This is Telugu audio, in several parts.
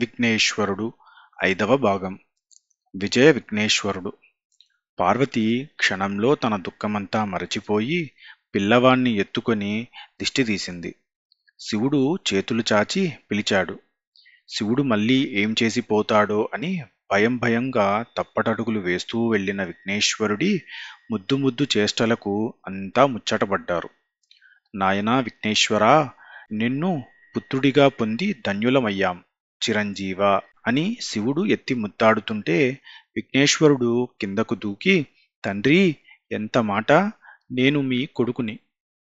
విఘ్నేశ్వరుడు ఐదవ భాగం విజయ విఘ్నేశ్వరుడు పార్వతి క్షణంలో తన దుఃఖమంతా మరచిపోయి పిల్లవాణ్ణి ఎత్తుకొని దిష్టి తీసింది శివుడు చేతులు చాచి పిలిచాడు శివుడు మళ్ళీ ఏం చేసి పోతాడో అని భయం భయంగా తప్పటడుగులు వేస్తూ వెళ్ళిన విఘ్నేశ్వరుడి ముద్దు ముద్దు చేష్టలకు అంతా ముచ్చటపడ్డారు నాయనా విఘ్నేశ్వరా నిన్ను పుత్రుడిగా పొంది ధన్యులమయ్యాం చిరంజీవ అని శివుడు ఎత్తి ముద్దాడుతుంటే విఘ్నేశ్వరుడు కిందకు దూకి తండ్రి ఎంత మాట నేను మీ కొడుకుని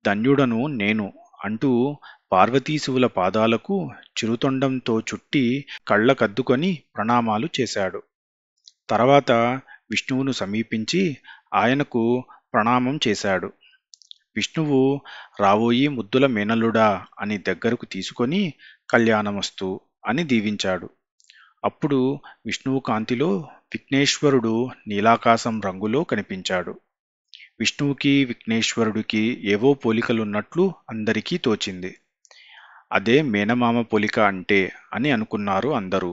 ధన్యుడను నేను అంటూ పార్వతీశివుల పాదాలకు చిరుతొండంతో చుట్టి కళ్ళకద్దుకొని ప్రణామాలు చేశాడు తర్వాత విష్ణువును సమీపించి ఆయనకు ప్రణామం చేశాడు విష్ణువు రావోయి ముద్దుల మేనల్లుడా అని దగ్గరకు తీసుకొని కళ్యాణమస్తు అని దీవించాడు అప్పుడు విష్ణువు కాంతిలో విఘ్నేశ్వరుడు నీలాకాశం రంగులో కనిపించాడు విష్ణువుకి విఘ్నేశ్వరుడికి ఏవో పోలికలున్నట్లు అందరికీ తోచింది అదే మేనమామ పోలిక అంటే అని అనుకున్నారు అందరూ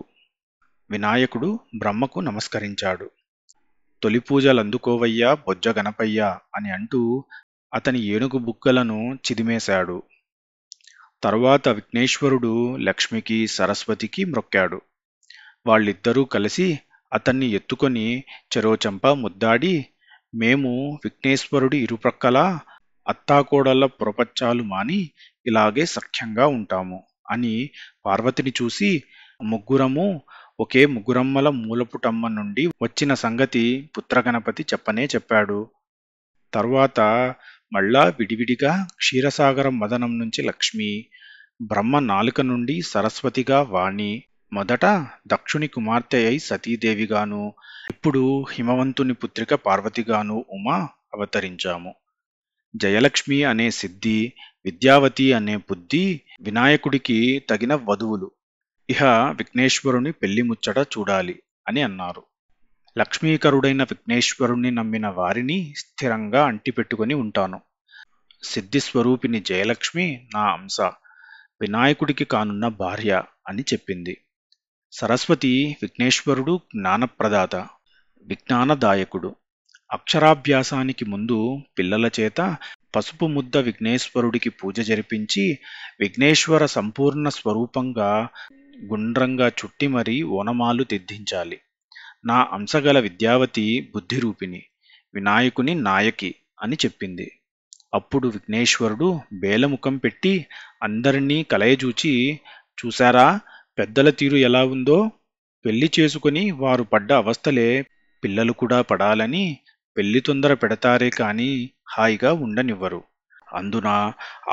వినాయకుడు బ్రహ్మకు నమస్కరించాడు తొలి పూజలందుకోవయ్యా బొజ్జ గణపయ్యా అని అంటూ అతని ఏనుగు బుక్కలను చిదిమేశాడు తర్వాత విఘ్నేశ్వరుడు లక్ష్మికి సరస్వతికి మ్రొక్కాడు వాళ్ళిద్దరూ కలిసి అతన్ని ఎత్తుకొని చెరోచంప ముద్దాడి మేము విఘ్నేశ్వరుడి ఇరుప్రక్కలా అత్తాకోడళ్ళ పురపచ్చాలు మాని ఇలాగే సఖ్యంగా ఉంటాము అని పార్వతిని చూసి ముగ్గురము ఒకే ముగ్గురమ్మల మూలపుటమ్మ నుండి వచ్చిన సంగతి పుత్రగణపతి చెప్పనే చెప్పాడు తర్వాత మళ్ళా విడివిడిగా క్షీరసాగరం మదనం నుంచి లక్ష్మి బ్రహ్మ నాలుక నుండి సరస్వతిగా వాణి మొదట దక్షుని కుమార్తె అయి సతీదేవిగాను ఇప్పుడు హిమవంతుని పుత్రిక పార్వతిగాను ఉమా అవతరించాము జయలక్ష్మి అనే సిద్ధి విద్యావతి అనే బుద్ధి వినాయకుడికి తగిన వధువులు ఇహ విఘ్నేశ్వరుని పెళ్లి ముచ్చట చూడాలి అని అన్నారు లక్ష్మీకరుడైన విఘ్నేశ్వరుణ్ణి నమ్మిన వారిని స్థిరంగా అంటిపెట్టుకుని ఉంటాను సిద్ధిస్వరూపిణి జయలక్ష్మి నా అంశ వినాయకుడికి కానున్న భార్య అని చెప్పింది సరస్వతి విఘ్నేశ్వరుడు జ్ఞానప్రదాత విజ్ఞానదాయకుడు అక్షరాభ్యాసానికి ముందు పిల్లల చేత పసుపు ముద్ద విఘ్నేశ్వరుడికి పూజ జరిపించి విఘ్నేశ్వర సంపూర్ణ స్వరూపంగా గుండ్రంగా చుట్టి మరీ ఓనమాలు దిద్దించాలి నా అంశగల విద్యావతి బుద్ధిరూపిణి వినాయకుని నాయకి అని చెప్పింది అప్పుడు విఘ్నేశ్వరుడు బేలముఖం పెట్టి అందరినీ కలయజూచి చూశారా పెద్దల తీరు ఎలా ఉందో పెళ్లి చేసుకుని వారు పడ్డ అవస్థలే పిల్లలు కూడా పడాలని పెళ్లి తొందర పెడతారే కాని హాయిగా ఉండనివ్వరు అందున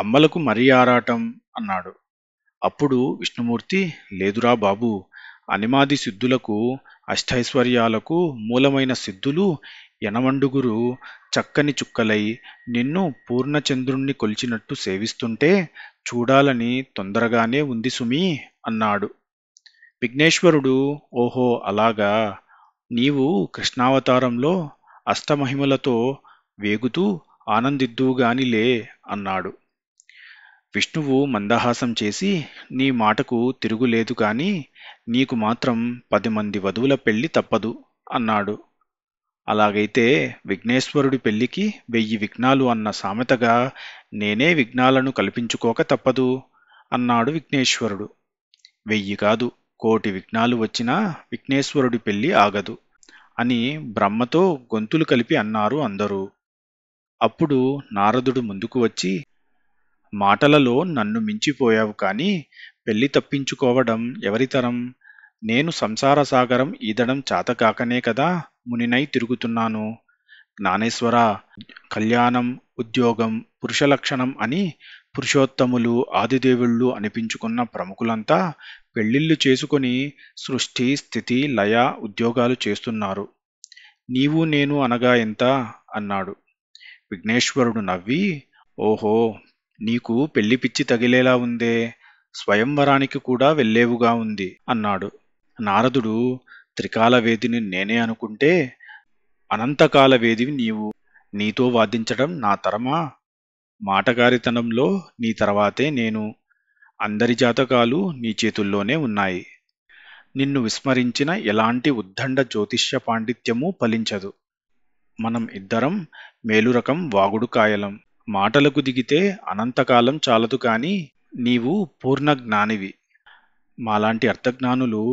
అమ్మలకు మరీ ఆరాటం అన్నాడు అప్పుడు విష్ణుమూర్తి లేదురా బాబు అనిమాది సిద్ధులకు అష్టైశ్వర్యాలకు మూలమైన సిద్ధులు యనమండుగురు చక్కని చుక్కలై నిన్ను పూర్ణచంద్రుణ్ణి కొలిచినట్టు సేవిస్తుంటే చూడాలని తొందరగానే ఉంది సుమి అన్నాడు విఘ్నేశ్వరుడు ఓహో అలాగా నీవు కృష్ణావతారంలో అష్టమహిమలతో వేగుతూ ఆనందిద్దువుగానిలే అన్నాడు విష్ణువు మందహాసం చేసి నీ మాటకు తిరుగులేదు కాని నీకు మాత్రం పది మంది వధువుల పెళ్లి తప్పదు అన్నాడు అలాగైతే విఘ్నేశ్వరుడి పెళ్లికి వెయ్యి విఘ్నాలు అన్న సామెతగా నేనే విఘ్నాలను కల్పించుకోక తప్పదు అన్నాడు విఘ్నేశ్వరుడు వెయ్యి కాదు కోటి విఘ్నాలు వచ్చినా విఘ్నేశ్వరుడి పెళ్లి ఆగదు అని బ్రహ్మతో గొంతులు కలిపి అన్నారు అందరూ అప్పుడు నారదుడు ముందుకు వచ్చి మాటలలో నన్ను మించిపోయావు కానీ పెళ్లి తప్పించుకోవడం ఎవరితరం నేను సంసార సాగరం ఈదడం చాతకాకనే కదా మునినై తిరుగుతున్నాను జ్ఞానేశ్వర కళ్యాణం ఉద్యోగం పురుష లక్షణం అని పురుషోత్తములు ఆదిదేవుళ్ళు అనిపించుకున్న ప్రముఖులంతా పెళ్లిళ్ళు చేసుకుని సృష్టి స్థితి లయ ఉద్యోగాలు చేస్తున్నారు నీవు నేను అనగా ఎంత అన్నాడు విఘ్నేశ్వరుడు నవ్వి ఓహో నీకు పెళ్లి పిచ్చి తగిలేలా ఉందే స్వయంవరానికి కూడా వెళ్లేవుగా ఉంది అన్నాడు నారదుడు త్రికాల వేదిని నేనే అనుకుంటే అనంతకాల వేదివి నీవు నీతో వాదించడం నా తరమా మాటగారితనంలో నీ తర్వాతే నేను అందరి జాతకాలు నీ చేతుల్లోనే ఉన్నాయి నిన్ను విస్మరించిన ఎలాంటి ఉద్దండ జ్యోతిష్య పాండిత్యము ఫలించదు మనం ఇద్దరం మేలురకం వాగుడుకాయలం మాటలకు దిగితే అనంతకాలం చాలదు కానీ నీవు పూర్ణ జ్ఞానివి మాలాంటి అర్థజ్ఞానులు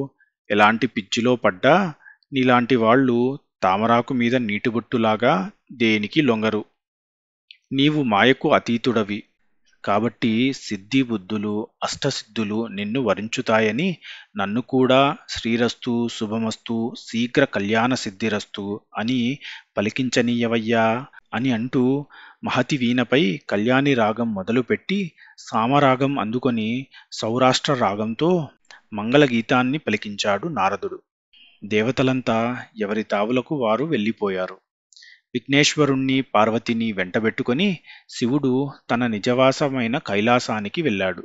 ఎలాంటి పిచ్చిలో పడ్డా నీలాంటి వాళ్ళు తామరాకు మీద నీటిబొట్టులాగా దేనికి లొంగరు నీవు మాయకు అతీతుడవి కాబట్టి సిద్ధి బుద్ధులు అష్టసిద్ధులు నిన్ను వరించుతాయని నన్ను కూడా శ్రీరస్తు శుభమస్తు శీఘ్ర కళ్యాణ సిద్ధిరస్తు అని పలికించనీయవయ్యా అని అంటూ మహతి వీణపై కళ్యాణి రాగం మొదలుపెట్టి సామరాగం అందుకొని సౌరాష్ట్ర రాగంతో మంగళగీతాన్ని పలికించాడు నారదుడు దేవతలంతా ఎవరి తావులకు వారు వెళ్ళిపోయారు విఘ్నేశ్వరుణ్ణి పార్వతిని వెంటబెట్టుకొని శివుడు తన నిజవాసమైన కైలాసానికి వెళ్ళాడు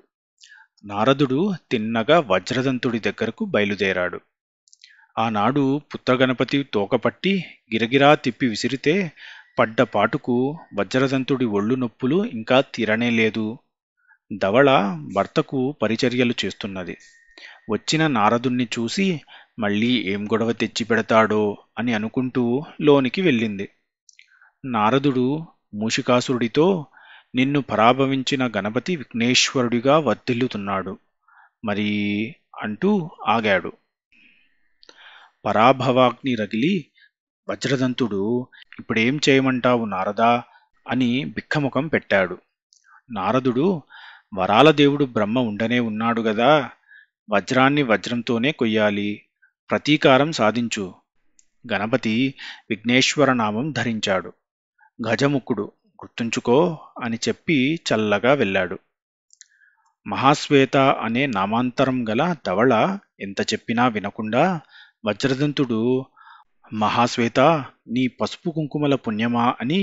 నారదుడు తిన్నగా వజ్రదంతుడి దగ్గరకు బయలుదేరాడు ఆనాడు పుత్రగణపతి తోకపట్టి గిరగిరా తిప్పి విసిరితే పడ్డపాటుకు వజ్రదంతుడి ఒళ్ళు నొప్పులు ఇంకా తీరనేలేదు ధవళ భర్తకు పరిచర్యలు చేస్తున్నది వచ్చిన నారదుణ్ణి చూసి మళ్ళీ ఏం గొడవ తెచ్చి పెడతాడో అని అనుకుంటూ లోనికి వెళ్ళింది నారదుడు మూషికాసురుడితో నిన్ను పరాభవించిన గణపతి విఘ్నేశ్వరుడిగా వర్ధిల్లుతున్నాడు మరి అంటూ ఆగాడు పరాభవాగ్ని రగిలి వజ్రదంతుడు ఇప్పుడేం చేయమంటావు నారదా అని బిక్కముఖం పెట్టాడు నారదుడు వరాల దేవుడు బ్రహ్మ ఉండనే ఉన్నాడు గదా వజ్రాన్ని వజ్రంతోనే కొయ్యాలి ప్రతీకారం సాధించు గణపతి విఘ్నేశ్వర నామం ధరించాడు గజముఖుడు గుర్తుంచుకో అని చెప్పి చల్లగా వెళ్ళాడు మహాశ్వేత అనే నామాంతరం గల ధవళ ఎంత చెప్పినా వినకుండా వజ్రదంతుడు మహాశ్వేత నీ పసుపు కుంకుమల పుణ్యమా అని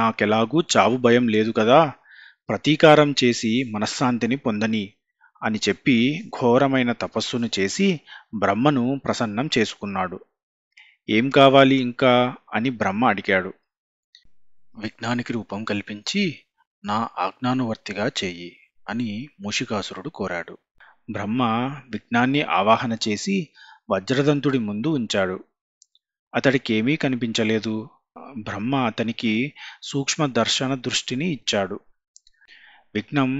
నాకెలాగూ చావు భయం లేదు కదా ప్రతీకారం చేసి మనశ్శాంతిని పొందని అని చెప్పి ఘోరమైన తపస్సును చేసి బ్రహ్మను ప్రసన్నం చేసుకున్నాడు ఏం కావాలి ఇంకా అని బ్రహ్మ అడిగాడు విఘ్నానికి రూపం కల్పించి నా ఆజ్ఞానువర్తిగా చేయి అని మూషికాసురుడు కోరాడు బ్రహ్మ విఘ్నాన్ని ఆవాహన చేసి వజ్రదంతుడి ముందు ఉంచాడు అతడికి ఏమీ కనిపించలేదు బ్రహ్మ అతనికి సూక్ష్మ దర్శన దృష్టిని ఇచ్చాడు విఘ్నం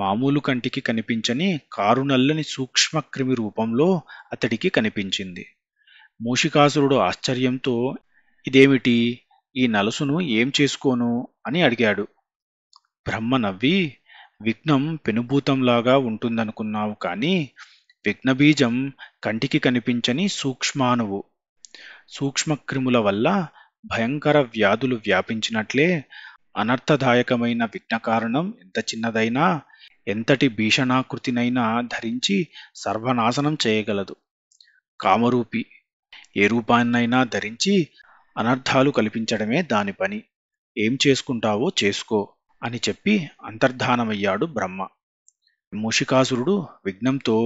మామూలు కంటికి కనిపించని కారునల్లని సూక్ష్మక్రిమి రూపంలో అతడికి కనిపించింది మూషికాసురుడు ఆశ్చర్యంతో ఇదేమిటి ఈ నలుసును ఏం చేసుకోను అని అడిగాడు బ్రహ్మ నవ్వి విఘ్నం పెనుభూతంలాగా ఉంటుందనుకున్నావు కానీ విఘ్నబీజం కంటికి కనిపించని సూక్ష్మాణువు సూక్ష్మక్రిముల వల్ల భయంకర వ్యాధులు వ్యాపించినట్లే అనర్థదాయకమైన విఘ్నకారణం ఎంత చిన్నదైనా ఎంతటి భీషణాకృతినైనా ధరించి సర్వనాశనం చేయగలదు కామరూపి ఏ రూపాన్నైనా ధరించి అనర్థాలు కల్పించడమే దాని పని ఏం చేసుకుంటావో చేసుకో అని చెప్పి అంతర్ధానమయ్యాడు బ్రహ్మ మూషికాసురుడు విఘ్నంతో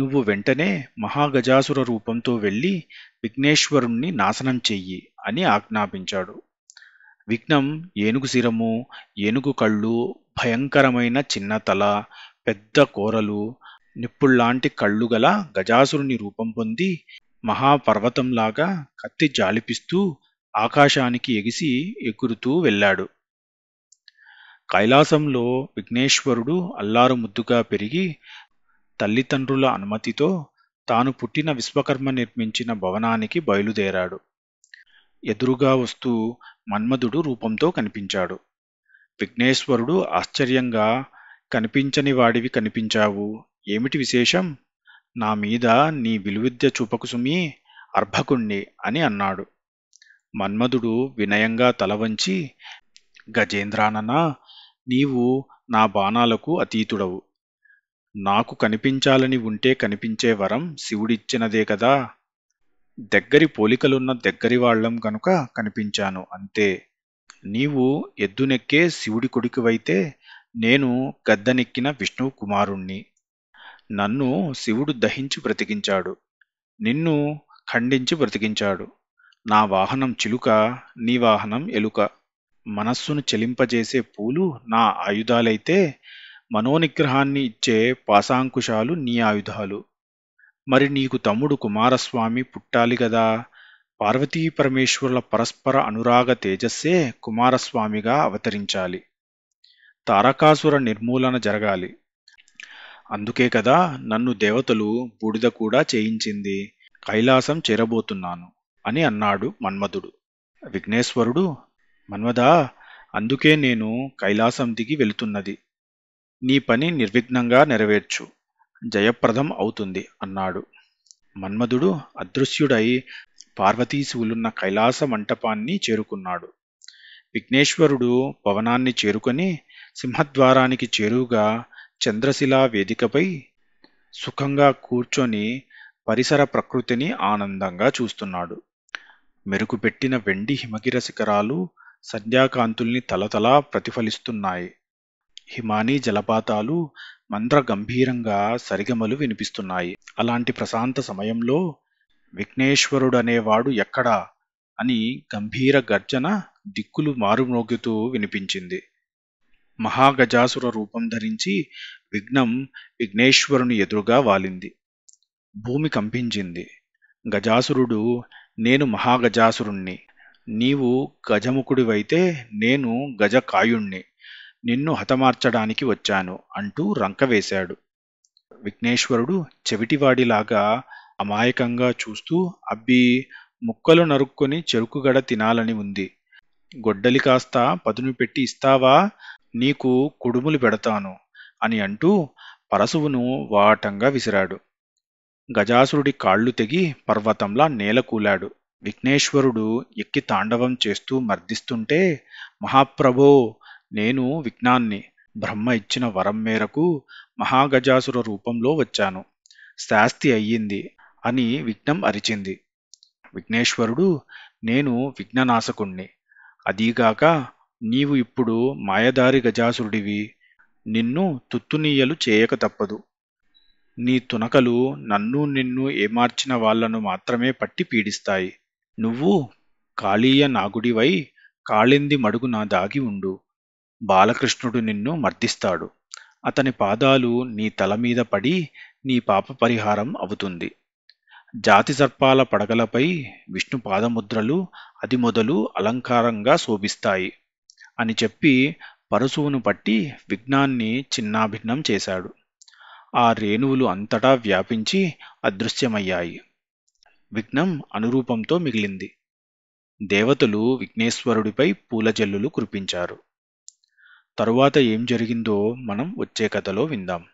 నువ్వు వెంటనే మహాగజాసుర రూపంతో వెళ్ళి విఘ్నేశ్వరుణ్ణి నాశనం చెయ్యి అని ఆజ్ఞాపించాడు విఘ్నం ఏనుగు శిరము ఏనుగు కళ్ళు భయంకరమైన చిన్న తల పెద్ద కోరలు నిప్పుళ్లాంటి కళ్ళు గల గజాసురుని రూపం పొంది మహాపర్వతంలాగా కత్తి జాలిపిస్తూ ఆకాశానికి ఎగిసి ఎగురుతూ వెళ్ళాడు కైలాసంలో విఘ్నేశ్వరుడు అల్లారు ముద్దుగా పెరిగి తల్లిదండ్రుల అనుమతితో తాను పుట్టిన విశ్వకర్మ నిర్మించిన భవనానికి బయలుదేరాడు ఎదురుగా వస్తూ మన్మధుడు రూపంతో కనిపించాడు విఘ్నేశ్వరుడు ఆశ్చర్యంగా కనిపించని వాడివి కనిపించావు ఏమిటి విశేషం నా మీద నీ విలువిద్య చూపకు సుమి అని అన్నాడు మన్మధుడు వినయంగా తల వంచి గజేంద్రాననా నీవు నా బాణాలకు అతీతుడవు నాకు కనిపించాలని ఉంటే కనిపించే వరం శివుడిచ్చినదే కదా దగ్గరి పోలికలున్న దగ్గరి వాళ్ళం గనుక కనిపించాను అంతే నీవు ఎద్దునెక్కే శివుడి కొడుకువైతే నేను గద్దనెక్కిన విష్ణువు కుమారుణ్ణి నన్ను శివుడు దహించి బ్రతికించాడు నిన్ను ఖండించి బ్రతికించాడు నా వాహనం చిలుక నీ వాహనం ఎలుక మనస్సును చెలింపజేసే పూలు నా ఆయుధాలైతే మనోనిగ్రహాన్ని ఇచ్చే పాశాంకుశాలు నీ ఆయుధాలు మరి నీకు తమ్ముడు కుమారస్వామి పుట్టాలి గదా పార్వతీ పరమేశ్వరుల పరస్పర అనురాగ తేజస్సే కుమారస్వామిగా అవతరించాలి తారకాసుర నిర్మూలన జరగాలి అందుకే కదా నన్ను దేవతలు బూడిద కూడా చేయించింది కైలాసం చేరబోతున్నాను అని అన్నాడు మన్మధుడు విఘ్నేశ్వరుడు మన్మదా అందుకే నేను కైలాసం దిగి వెళుతున్నది నీ పని నిర్విఘ్నంగా నెరవేర్చు జయప్రదం అవుతుంది అన్నాడు మన్మధుడు అదృశ్యుడై పార్వతీశివులున్న కైలాస మంటపాన్ని చేరుకున్నాడు విఘ్నేశ్వరుడు భవనాన్ని చేరుకొని సింహద్వారానికి చేరువుగా చంద్రశిలా వేదికపై సుఖంగా కూర్చొని పరిసర ప్రకృతిని ఆనందంగా చూస్తున్నాడు మెరుగుపెట్టిన వెండి హిమగిర శిఖరాలు సంధ్యాకాంతుల్ని తలతలా ప్రతిఫలిస్తున్నాయి హిమానీ జలపాతాలు మంద్ర గంభీరంగా సరిగమలు వినిపిస్తున్నాయి అలాంటి ప్రశాంత సమయంలో విఘ్నేశ్వరుడనేవాడు ఎక్కడా అని గంభీర గర్జన దిక్కులు మారుమ్రోగుతూ వినిపించింది మహాగజాసుర రూపం ధరించి విఘ్నం విఘ్నేశ్వరుని ఎదురుగా వాలింది భూమి కంపించింది గజాసురుడు నేను మహాగజాసురుణ్ణి నీవు గజముఖుడివైతే నేను గజకాయుణ్ణి నిన్ను హతమార్చడానికి వచ్చాను అంటూ రంకవేశాడు విఘ్నేశ్వరుడు చెవిటివాడిలాగా అమాయకంగా చూస్తూ అబ్బి ముక్కలు నరుక్కొని చెరుకుగడ తినాలని ఉంది గొడ్డలి కాస్త పదును పెట్టి ఇస్తావా నీకు కుడుములు పెడతాను అని అంటూ పరశువును వాటంగా విసిరాడు గజాసురుడి కాళ్ళు తెగి పర్వతంలా నేలకూలాడు విఘ్నేశ్వరుడు ఎక్కి తాండవం చేస్తూ మర్దిస్తుంటే మహాప్రభో నేను విఘ్నాన్ని బ్రహ్మ ఇచ్చిన వరం మేరకు మహాగజాసుర రూపంలో వచ్చాను శాస్తి అయ్యింది అని విఘ్నం అరిచింది విఘ్నేశ్వరుడు నేను విఘ్ననాశకుణ్ణి అదీగాక నీవు ఇప్పుడు మాయదారి గజాసురుడివి నిన్ను తుత్తునీయలు చేయక తప్పదు నీ తునకలు నన్ను నిన్ను ఏమార్చిన వాళ్లను మాత్రమే పట్టి పీడిస్తాయి నువ్వు కాళీయ నాగుడివై కాళింది మడుగున దాగి ఉండు బాలకృష్ణుడు నిన్ను మర్దిస్తాడు అతని పాదాలు నీ తల మీద పడి నీ పాప పరిహారం అవుతుంది జాతి సర్పాల పడగలపై విష్ణు పాదముద్రలు అది మొదలు అలంకారంగా శోభిస్తాయి అని చెప్పి పరశువును పట్టి విఘ్నాన్ని చిన్నాభిన్నం చేశాడు ఆ రేణువులు అంతటా వ్యాపించి అదృశ్యమయ్యాయి విఘ్నం అనురూపంతో మిగిలింది దేవతలు విఘ్నేశ్వరుడిపై పూలజల్లులు కురిపించారు తరువాత ఏం జరిగిందో మనం వచ్చే కథలో విందాం